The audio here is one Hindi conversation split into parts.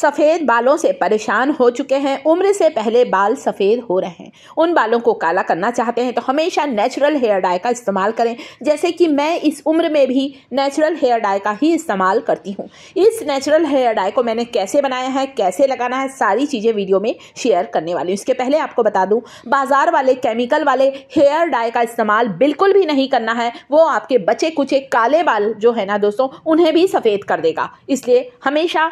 सफ़ेद बालों से परेशान हो चुके हैं उम्र से पहले बाल सफ़ेद हो रहे हैं उन बालों को काला करना चाहते हैं तो हमेशा नेचुरल हेयर डाई का इस्तेमाल करें जैसे कि मैं इस उम्र में भी नेचुरल हेयर डाई का ही इस्तेमाल करती हूँ इस नेचुरल हेयर डाई को मैंने कैसे बनाया है कैसे लगाना है सारी चीज़ें वीडियो में शेयर करने वाली हूँ इसके पहले आपको बता दूँ बाज़ार वाले केमिकल वाले हेयर डाई का इस्तेमाल बिल्कुल भी नहीं करना है वो आपके बचे कुचे काले बाल जो है ना दोस्तों उन्हें भी सफ़ेद कर देगा इसलिए हमेशा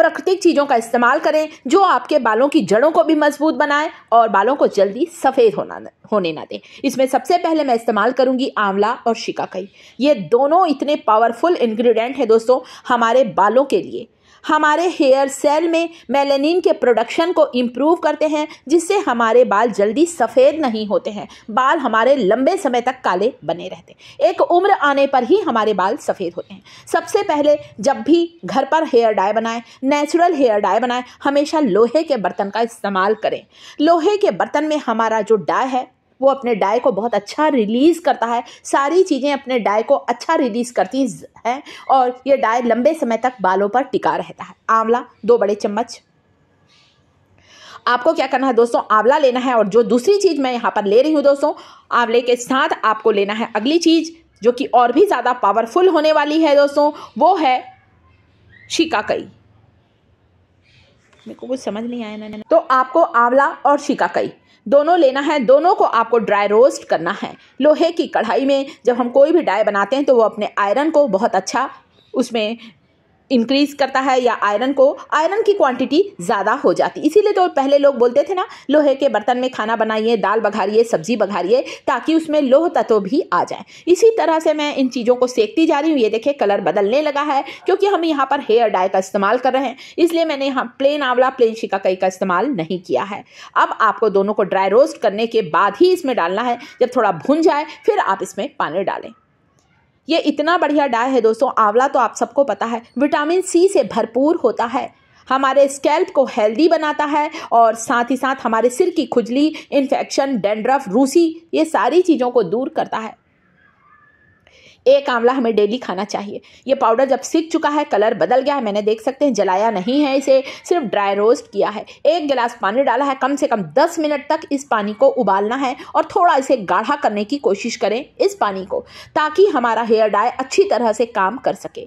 प्राकृतिक चीज़ों का इस्तेमाल करें जो आपके बालों की जड़ों को भी मजबूत बनाए और बालों को जल्दी सफ़ेद होना होने ना दें इसमें सबसे पहले मैं इस्तेमाल करूँगी आंवला और शिकाकई ये दोनों इतने पावरफुल इन्ग्रीडियंट हैं दोस्तों हमारे बालों के लिए हमारे हेयर सेल में मेलेनिन के प्रोडक्शन को इम्प्रूव करते हैं जिससे हमारे बाल जल्दी सफ़ेद नहीं होते हैं बाल हमारे लंबे समय तक काले बने रहते हैं एक उम्र आने पर ही हमारे बाल सफ़ेद होते हैं सबसे पहले जब भी घर पर हेयर डाई बनाएं नेचुरल हेयर डाई बनाएं हमेशा लोहे के बर्तन का इस्तेमाल करें लोहे के बर्तन में हमारा जो डाई है वो अपने डाई को बहुत अच्छा रिलीज़ करता है सारी चीज़ें अपने डाई को अच्छा रिलीज़ करती हैं और ये डाई लंबे समय तक बालों पर टिका रहता है आंवला दो बड़े चम्मच आपको क्या करना है दोस्तों आंवला लेना है और जो दूसरी चीज़ मैं यहाँ पर ले रही हूँ दोस्तों आंवले के साथ आपको लेना है अगली चीज़ जो कि और भी ज़्यादा पावरफुल होने वाली है दोस्तों वो है शिकाकई मेरे को कुछ समझ नहीं आया मैंने तो आपको आंवला और शिकाकई दोनों लेना है दोनों को आपको ड्राई रोस्ट करना है लोहे की कढ़ाई में जब हम कोई भी डाई बनाते हैं तो वो अपने आयरन को बहुत अच्छा उसमें इंक्रीज करता है या आयरन को आयरन की क्वांटिटी ज़्यादा हो जाती इसीलिए तो पहले लोग बोलते थे ना लोहे के बर्तन में खाना बनाइए दाल बघारिए सब्जी बघारिए ताकि उसमें लोह तत्व भी आ जाए इसी तरह से मैं इन चीज़ों को सेकती जा रही हूँ ये देखिए कलर बदलने लगा है क्योंकि हम यहाँ पर हेयर डाय का इस्तेमाल कर रहे हैं इसलिए मैंने यहाँ प्लेन आंवला प्लेन शिकाकई का इस्तेमाल नहीं किया है अब आपको दोनों को ड्राई रोस्ट करने के बाद ही इसमें डालना है जब थोड़ा भुन जाए फिर आप इसमें पानी डालें ये इतना बढ़िया डाय है दोस्तों आंवला तो आप सबको पता है विटामिन सी से भरपूर होता है हमारे स्कैल्प को हेल्दी बनाता है और साथ ही साथ हमारे सिर की खुजली इन्फेक्शन डेंड्रफ रूसी ये सारी चीज़ों को दूर करता है एक आंवला हमें डेली खाना चाहिए ये पाउडर जब सीख चुका है कलर बदल गया है मैंने देख सकते हैं जलाया नहीं है इसे सिर्फ ड्राई रोस्ट किया है एक गिलास पानी डाला है कम से कम दस मिनट तक इस पानी को उबालना है और थोड़ा इसे गाढ़ा करने की कोशिश करें इस पानी को ताकि हमारा हेयर डाई अच्छी तरह से काम कर सके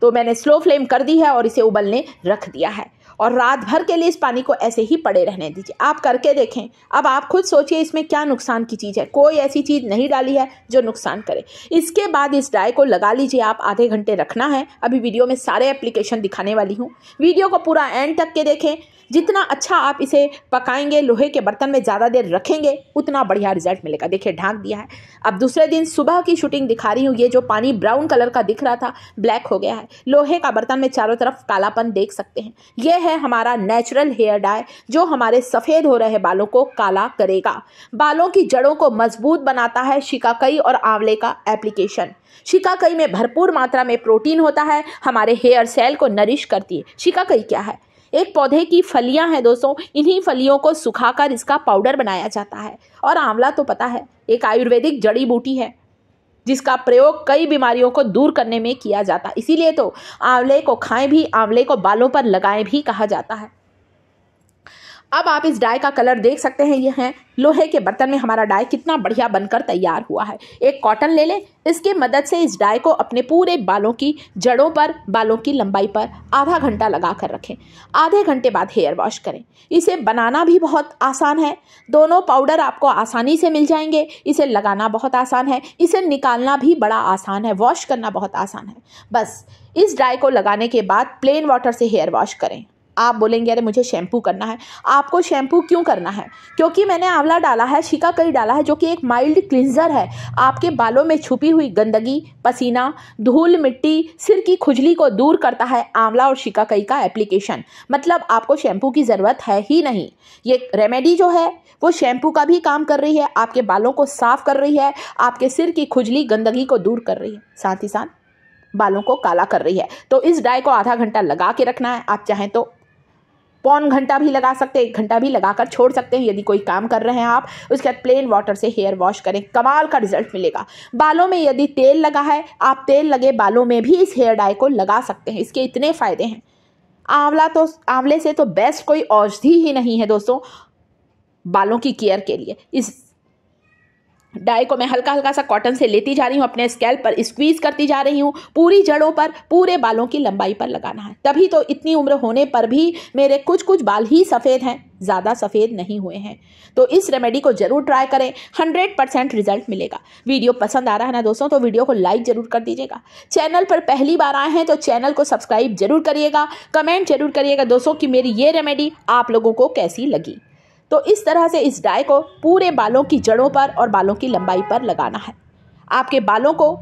तो मैंने स्लो फ्लेम कर दी है और इसे उबलने रख दिया है और रात भर के लिए इस पानी को ऐसे ही पड़े रहने दीजिए आप करके देखें अब आप खुद सोचिए इसमें क्या नुकसान की चीज़ है कोई ऐसी चीज़ नहीं डाली है जो नुकसान करे इसके बाद इस डाई को लगा लीजिए आप आधे घंटे रखना है अभी वीडियो में सारे एप्लीकेशन दिखाने वाली हूँ वीडियो को पूरा एंड तक के देखें जितना अच्छा आप इसे पकाएंगे लोहे के बर्तन में ज़्यादा देर रखेंगे उतना बढ़िया रिजल्ट मिलेगा देखिए ढांक दिया है अब दूसरे दिन सुबह की शूटिंग दिखा रही हूँ ये जो पानी ब्राउन कलर का दिख रहा था ब्लैक हो गया है लोहे का बर्तन में चारों तरफ कालापन देख सकते हैं यह है हमारा नेचुरल हेयर डाई जो हमारे सफ़ेद हो रहे बालों को काला करेगा बालों की जड़ों को मजबूत बनाता है शिकाकई और आंवले का एप्लीकेशन शिकाकई में भरपूर मात्रा में प्रोटीन होता है हमारे हेयर सेल को नरिश करती है शिकाकई क्या है एक पौधे की फलियां हैं दोस्तों इन्हीं फलियों को सुखाकर इसका पाउडर बनाया जाता है और आंवला तो पता है एक आयुर्वेदिक जड़ी बूटी है जिसका प्रयोग कई बीमारियों को दूर करने में किया जाता है इसीलिए तो आंवले को खाएं भी आंवले को बालों पर लगाएं भी कहा जाता है अब आप इस डाई का कलर देख सकते हैं ये हैं लोहे के बर्तन में हमारा डाई कितना बढ़िया बनकर तैयार हुआ है एक कॉटन ले लें इसके मदद से इस डाई को अपने पूरे बालों की जड़ों पर बालों की लंबाई पर आधा घंटा लगा कर रखें आधे घंटे बाद हेयर वॉश करें इसे बनाना भी बहुत आसान है दोनों पाउडर आपको आसानी से मिल जाएंगे इसे लगाना बहुत आसान है इसे निकालना भी बड़ा आसान है वॉश करना बहुत आसान है बस इस डाई को लगाने के बाद प्लेन वाटर से हेयर वॉश करें आप बोलेंगे अरे मुझे शैम्पू करना है आपको शैम्पू क्यों करना है क्योंकि मैंने आंवला डाला है शिकाकई डाला है जो कि एक माइल्ड क्लिंजर है आपके बालों में छुपी हुई गंदगी पसीना धूल मिट्टी सिर की खुजली को दूर करता है आंवला और शिकाकई का एप्लीकेशन मतलब आपको शैम्पू की ज़रूरत है ही नहीं ये रेमेडी जो है वो शैम्पू का भी काम कर रही है आपके बालों को साफ कर रही है आपके सिर की खुजली गंदगी को दूर कर रही है साथ ही साथ बालों को काला कर रही है तो इस डाई को आधा घंटा लगा के रखना है आप चाहें तो पौन घंटा भी लगा सकते हैं एक घंटा भी लगाकर छोड़ सकते हैं यदि कोई काम कर रहे हैं आप उसके बाद प्लेन वाटर से हेयर वॉश करें कमाल का रिजल्ट मिलेगा बालों में यदि तेल लगा है आप तेल लगे बालों में भी इस हेयर डाई को लगा सकते हैं इसके इतने फ़ायदे हैं आंवला तो आंवले से तो बेस्ट कोई औषधि ही नहीं है दोस्तों बालों की केयर के लिए इस डाई को मैं हल्का हल्का सा कॉटन से लेती जा रही हूँ अपने स्केल पर स्क्वीज करती जा रही हूँ पूरी जड़ों पर पूरे बालों की लंबाई पर लगाना है तभी तो इतनी उम्र होने पर भी मेरे कुछ कुछ बाल ही सफ़ेद हैं ज़्यादा सफ़ेद नहीं हुए हैं तो इस रेमेडी को ज़रूर ट्राई करें हंड्रेड परसेंट रिजल्ट मिलेगा वीडियो पसंद आ रहा है ना दोस्तों तो वीडियो को लाइक ज़रूर कर दीजिएगा चैनल पर पहली बार आए हैं तो चैनल को सब्सक्राइब जरूर करिएगा कमेंट जरूर करिएगा दोस्तों कि मेरी ये रेमेडी आप लोगों को कैसी लगी तो इस तरह से इस डाई को पूरे बालों की जड़ों पर और बालों की लंबाई पर लगाना है आपके बालों को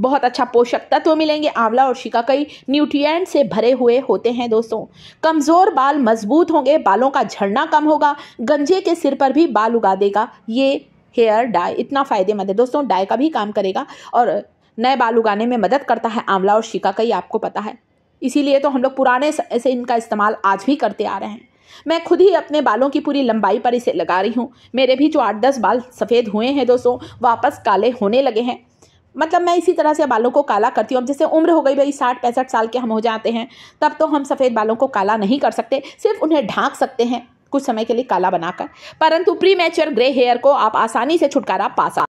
बहुत अच्छा पोषक तत्व मिलेंगे आंवला और शिकाकई न्यूट्रिएंट से भरे हुए होते हैं दोस्तों कमज़ोर बाल मजबूत होंगे बालों का झड़ना कम होगा गंजे के सिर पर भी बाल उगा देगा ये हेयर डाई इतना फ़ायदेमंद है दोस्तों डाई का भी काम करेगा और नए बाल उगाने में मदद करता है आंवला और शिकाकई आपको पता है इसीलिए तो हम लोग पुराने से इनका इस्तेमाल आज भी करते आ रहे हैं मैं खुद ही अपने बालों की पूरी लंबाई पर इसे लगा रही हूँ मेरे भी जो आठ दस बाल सफ़ेद हुए हैं दोस्तों वापस काले होने लगे हैं मतलब मैं इसी तरह से बालों को काला करती हूँ अब जैसे उम्र हो गई भाई साठ पैंसठ साल के हम हो जाते हैं तब तो हम सफ़ेद बालों को काला नहीं कर सकते सिर्फ उन्हें ढांक सकते हैं कुछ समय के लिए काला बनाकर परंतु प्री मैच्योर ग्रे हेयर को आप आसानी से छुटकारा पा सकते